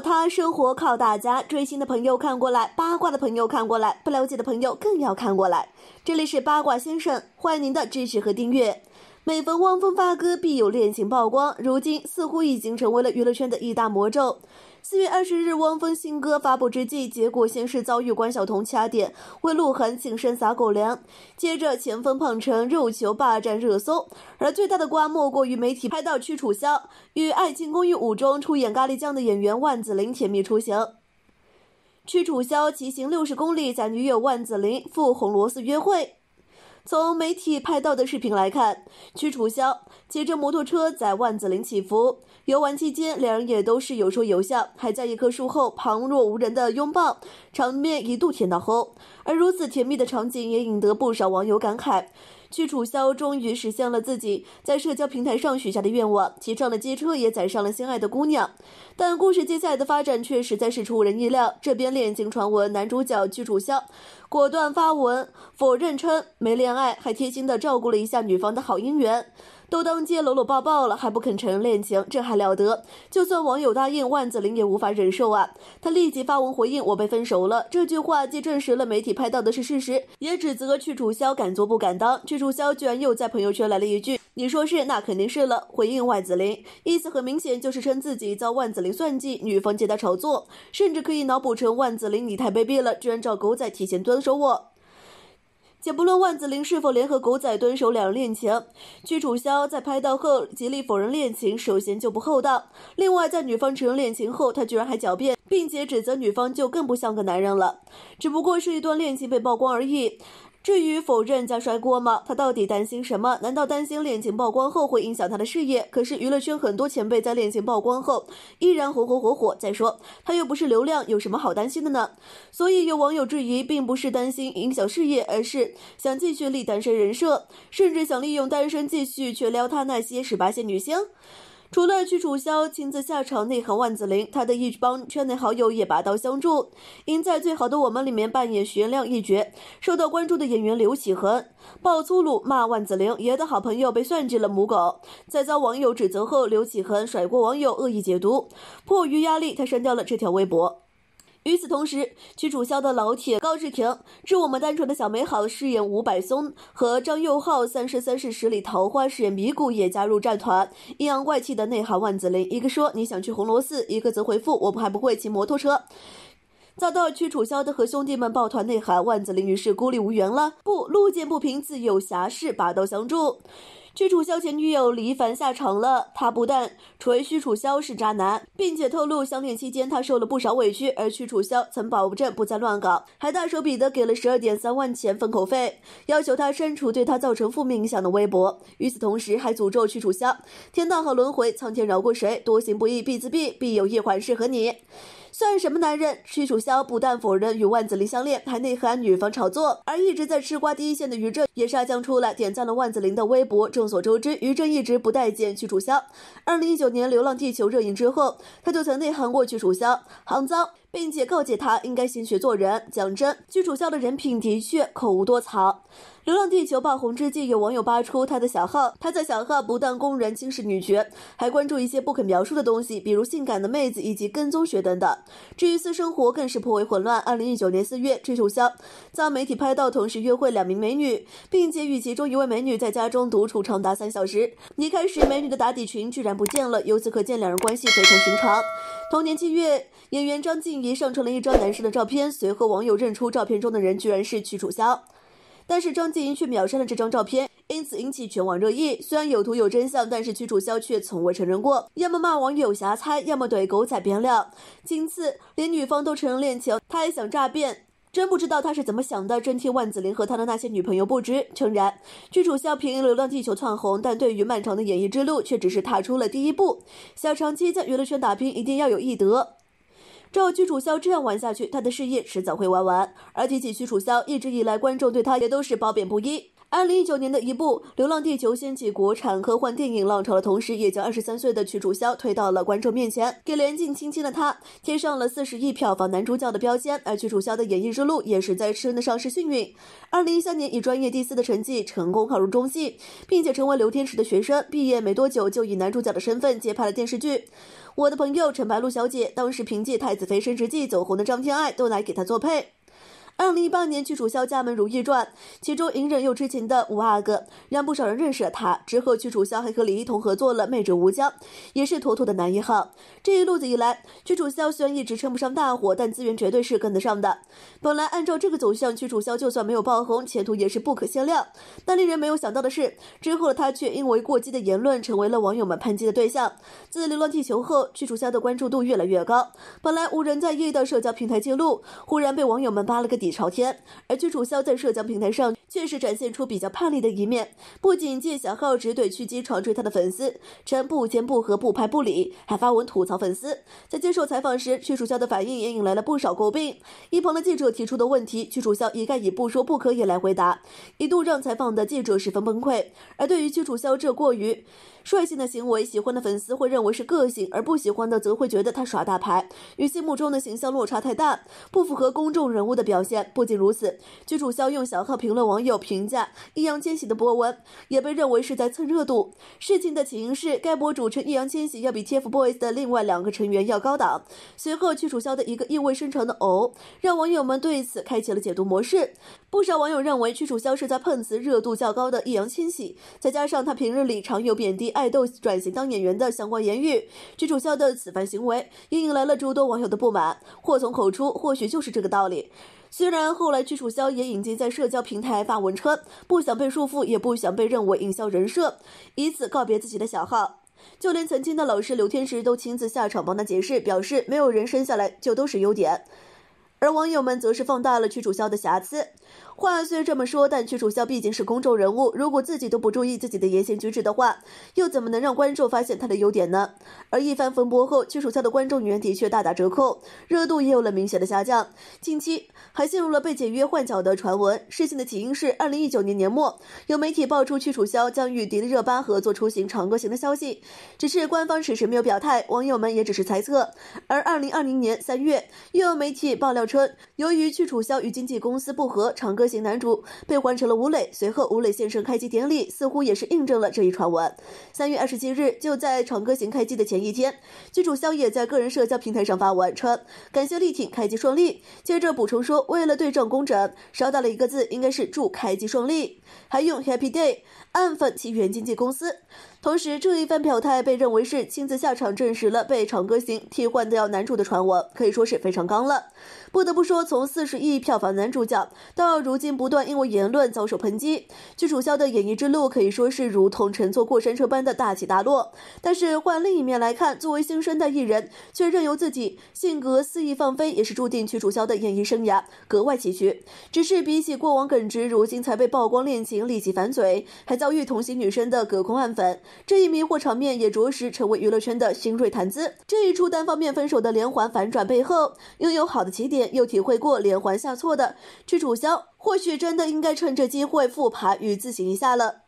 他生活靠大家，追星的朋友看过来，八卦的朋友看过来，不了解的朋友更要看过来。这里是八卦先生，欢迎您的支持和订阅。每逢汪峰发歌，必有恋情曝光，如今似乎已经成为了娱乐圈的一大魔咒。四月二十日，汪峰新歌发布之际，结果先是遭遇关晓彤掐点为鹿晗庆生撒狗粮，接着钱枫胖成肉球霸占热搜，而最大的瓜莫过于媒体拍到屈楚萧与《爱情公寓五》中出演咖喱酱的演员万子林甜蜜出行。屈楚萧骑行六十公里载女友万子林赴红螺寺约会。从媒体拍到的视频来看，屈楚萧骑着摩托车在万紫林起伏游玩期间，两人也都是有说有笑，还在一棵树后旁若无人的拥抱，场面一度甜到齁。而如此甜蜜的场景也引得不少网友感慨。屈楚萧终于实现了自己在社交平台上许下的愿望，骑上了机车，也载上了心爱的姑娘。但故事接下来的发展却实在是出人意料。这边恋情传闻，男主角屈楚萧果断发文否认称没恋爱，还贴心的照顾了一下女方的好姻缘。都当街搂搂抱抱了，还不肯承认恋情，这还了得？就算网友答应万梓林，也无法忍受啊！他立即发文回应：“我被分手了。”这句话既证实了媒体拍到的是事实，也指责去楚萧敢做不敢当。去楚萧居然又在朋友圈来了一句：“你说是，那肯定是了。”回应万梓林，意思很明显，就是称自己遭万梓林算计，女方借他炒作，甚至可以脑补成万梓林你太卑鄙了，居然找狗仔提前蹲守我。且不论万梓林是否联合狗仔蹲守两人恋情，屈楚萧在拍到后极力否认恋情，首先就不厚道。另外，在女方承认恋情后，他居然还狡辩，并且指责女方就更不像个男人了。只不过是一段恋情被曝光而已。至于否认加摔锅吗？他到底担心什么？难道担心恋情曝光后会影响他的事业？可是娱乐圈很多前辈在恋情曝光后依然红红火火。再说他又不是流量，有什么好担心的呢？所以有网友质疑，并不是担心影响事业，而是想继续立单身人设，甚至想利用单身继续去撩他那些十八线女星。除了去楚萧亲自下场内涵万梓林，他的一帮圈内好友也拔刀相助。因在《最好的我们》里面扮演徐亮一角，受到关注的演员刘启恒爆粗鲁骂万梓林爷的好朋友被算计了母狗，在遭网友指责后，刘启恒甩锅网友恶意解读，迫于压力他删掉了这条微博。与此同时，剧主销的老铁高志廷，致我们单纯的小美好饰演吴柏松和张佑浩三生三世十里桃花饰演迷谷也加入战团，阴阳怪气的内涵万子林，一个说你想去红螺寺，一个则回复我们还不会骑摩托车。遭到屈楚萧的和兄弟们抱团内涵，万子林于是孤立无援了。不，路见不平自有侠士拔刀相助。屈楚萧前女友一凡下场了，他不但锤嘘楚萧是渣男，并且透露相恋期间他受了不少委屈，而屈楚萧曾保证不再乱搞，还大手笔的给了十二点三万钱封口费，要求他删除对他造成负面影响的微博。与此同时，还诅咒屈楚萧：天道好轮回，苍天饶过谁？多行不义必自毙，必有一环适合你。算什么男人？屈楚萧不但否认与万梓林相恋，还内涵女方炒作。而一直在吃瓜第一线的于正也杀将出来，点赞了万梓林的微博。众所周知，于正一直不待见屈楚萧。二零一九年《流浪地球》热映之后，他就曾内涵过屈楚萧，行脏。并且告诫他应该先学做人。讲真，剧主肖的人品的确口无多藏。《流浪地球》爆红之际，有网友扒出他的小号，他在小号不但公然轻视女角，还关注一些不可描述的东西，比如性感的妹子以及跟踪学等等。至于私生活更是颇为混乱。二零一九年四月，鞠楚萧遭媒体拍到同时约会两名美女，并且与其中一位美女在家中独处长达三小时。离开时，美女的打底裙居然不见了，由此可见两人关系非同寻常。同年七月，演员张晋。一上传了一张男生的照片，随后网友认出照片中的人居然是曲楚萧，但是张静怡却秒删了这张照片，因此引起全网热议。虽然有图有真相，但是曲楚萧却从未承认过，要么骂网友瞎猜，要么怼狗仔边料。今次连女方都承认恋情，他还想诈骗。真不知道他是怎么想的，真替万梓良和他的那些女朋友不值。诚然，曲楚肖凭《流浪地球》窜红，但对于漫长的演艺之路，却只是踏出了第一步。小长期在娱乐圈打拼，一定要有艺德。照屈楚萧这样玩下去，他的事业迟早会玩完。而提起屈楚萧，一直以来观众对他也都是褒贬不一。二零一九年的一部《流浪地球》掀起国产科幻电影浪潮的同时，也将二十三岁的曲楚萧推到了观众面前，给年近青青的他贴上了四十亿票房男主角的标签。而曲楚萧的演艺之路也实在称得上是幸运。二零一三年以专业第四的成绩成功考入中戏，并且成为刘天池的学生。毕业没多久就以男主角的身份接拍了电视剧《我的朋友陈白露小姐》，当时凭借《太子妃升职记》走红的张天爱都来给他作配。二零一八年，剧楚肖加盟《如懿传》，其中隐忍又痴情的五阿哥，让不少人认识了他。之后，剧楚肖还和李一桐合作了《媚者无疆》，也是妥妥的男一号。这一路子以来，剧楚肖虽然一直称不上大火，但资源绝对是跟得上的。本来按照这个走向，剧楚肖就算没有爆红，前途也是不可限量。但令人没有想到的是，之后的他却因为过激的言论，成为了网友们抨击的对象。自《流浪地球》后，剧楚肖的关注度越来越高，本来无人在意的社交平台记录，忽然被网友们扒了个底。朝天，而屈楚萧在社交平台上确实展现出比较叛逆的一面，不仅借小号直怼屈机床追他的粉丝，称不签不合不拍不理，还发文吐槽粉丝。在接受采访时，屈楚萧的反应也引来了不少诟病。一旁的记者提出的问题，屈楚萧一概以不说不可以来回答，一度让采访的记者十分崩溃。而对于屈楚萧这过于……率性的行为，喜欢的粉丝会认为是个性，而不喜欢的则会觉得他耍大牌，与心目中的形象落差太大，不符合公众人物的表现。不仅如此，屈楚萧用小号评论网友评价易烊千玺的博文，也被认为是在蹭热度。事情的起因是，该博主称易烊千玺要比 TFBOYS 的另外两个成员要高档，随后屈楚萧的一个意味深长的“哦”，让网友们对此开启了解读模式。不少网友认为屈楚萧是在碰瓷热度较高的易烊千玺，再加上他平日里常有贬低。爱豆转型当演员的相关言语，屈楚萧的此番行为也引来了诸多网友的不满。祸从口出，或许就是这个道理。虽然后来屈楚萧也已经在社交平台发文称，不想被束缚，也不想被认为营销人设，以此告别自己的小号。就连曾经的老师刘天池都亲自下场帮他解释，表示没有人生下来就都是优点。而网友们则是放大了屈楚萧的瑕疵。话虽这么说，但屈楚萧毕竟是公众人物，如果自己都不注意自己的言行举止的话，又怎么能让观众发现他的优点呢？而一番风波后，屈楚萧的观众缘的确大打折扣，热度也有了明显的下降。近期还陷入了被解约换角的传闻。事情的起因是二零一九年年末，有媒体爆出屈楚萧将与迪丽热巴合作出行长歌行》的消息，只是官方迟迟没有表态，网友们也只是猜测。而二零二零年三月，又有媒体爆料称，由于屈楚萧与经纪公司不和，长歌。型男主被换成了吴磊，随后吴磊现身开机典礼，似乎也是印证了这一传闻。三月二十七日，就在《长歌行》开机的前一天，剧组肖也，在个人社交平台上发文称：“感谢力挺，开机顺利。”接着补充说：“为了对账工整，少打了一个字，应该是祝开机顺利。”还用 Happy Day 暗讽其原经纪公司。同时，这一番表态被认为是亲自下场证实了被《长歌行》替换掉男主的传闻，可以说是非常刚了。不得不说，从四十亿票房男主角到如今不断因为言论遭受抨击，屈楚萧的演艺之路可以说是如同乘坐过山车般的大起大落。但是换另一面来看，作为新生代艺人，却任由自己性格肆意放飞，也是注定屈楚萧的演艺生涯格外崎岖。只是比起过往耿直，如今才被曝光恋情，立即反嘴，还遭遇同性女生的隔空暗粉。这一迷惑场面也着实成为娱乐圈的新锐谈资。这一出单方面分手的连环反转背后，拥有好的起点，又体会过连环下挫的去楚萧，或许真的应该趁这机会复盘与自省一下了。